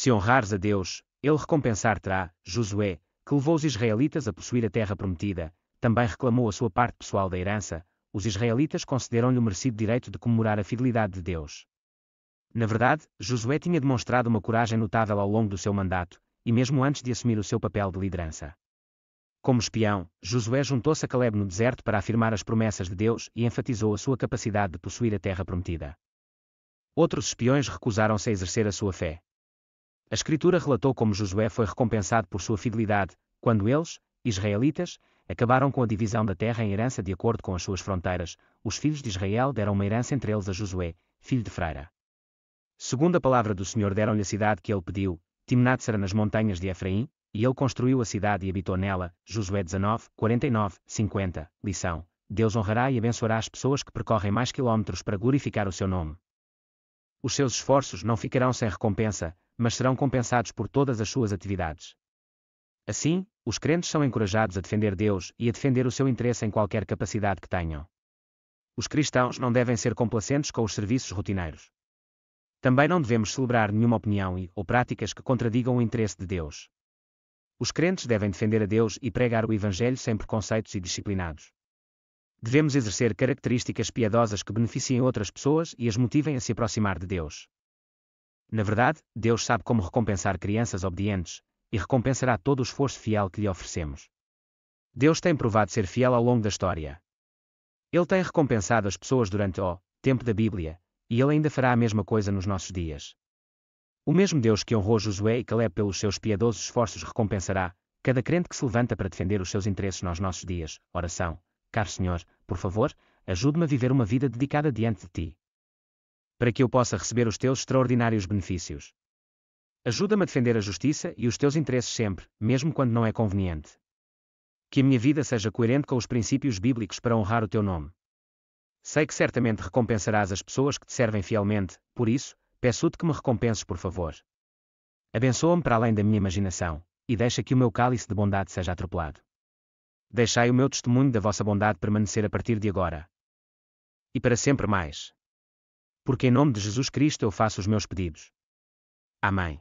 Se honrares a Deus, ele recompensar-te-á, Josué, que levou os israelitas a possuir a terra prometida, também reclamou a sua parte pessoal da herança, os israelitas concederam-lhe o merecido direito de comemorar a fidelidade de Deus. Na verdade, Josué tinha demonstrado uma coragem notável ao longo do seu mandato, e mesmo antes de assumir o seu papel de liderança. Como espião, Josué juntou-se a Caleb no deserto para afirmar as promessas de Deus e enfatizou a sua capacidade de possuir a terra prometida. Outros espiões recusaram-se a exercer a sua fé. A Escritura relatou como Josué foi recompensado por sua fidelidade, quando eles, israelitas, acabaram com a divisão da terra em herança de acordo com as suas fronteiras, os filhos de Israel deram uma herança entre eles a Josué, filho de Freira. Segundo a palavra do Senhor deram-lhe a cidade que ele pediu, Timnatsera nas montanhas de Efraim, e ele construiu a cidade e habitou nela, Josué 19, 49, 50, lição. Deus honrará e abençoará as pessoas que percorrem mais quilómetros para glorificar o seu nome. Os seus esforços não ficarão sem recompensa, mas serão compensados por todas as suas atividades. Assim, os crentes são encorajados a defender Deus e a defender o seu interesse em qualquer capacidade que tenham. Os cristãos não devem ser complacentes com os serviços rotineiros. Também não devemos celebrar nenhuma opinião e ou práticas que contradigam o interesse de Deus. Os crentes devem defender a Deus e pregar o Evangelho sem preconceitos e disciplinados. Devemos exercer características piedosas que beneficiem outras pessoas e as motivem a se aproximar de Deus. Na verdade, Deus sabe como recompensar crianças obedientes, e recompensará todo o esforço fiel que lhe oferecemos. Deus tem provado ser fiel ao longo da história. Ele tem recompensado as pessoas durante o tempo da Bíblia, e ele ainda fará a mesma coisa nos nossos dias. O mesmo Deus que honrou Josué e Caleb pelos seus piedosos esforços recompensará cada crente que se levanta para defender os seus interesses nos nossos dias. Oração. Caro Senhor, por favor, ajude-me a viver uma vida dedicada diante de Ti para que eu possa receber os teus extraordinários benefícios. Ajuda-me a defender a justiça e os teus interesses sempre, mesmo quando não é conveniente. Que a minha vida seja coerente com os princípios bíblicos para honrar o teu nome. Sei que certamente recompensarás as pessoas que te servem fielmente, por isso, peço-te que me recompenses por favor. Abençoa-me para além da minha imaginação, e deixa que o meu cálice de bondade seja atropelado. Deixai o meu testemunho da vossa bondade permanecer a partir de agora. E para sempre mais porque em nome de Jesus Cristo eu faço os meus pedidos. Amém.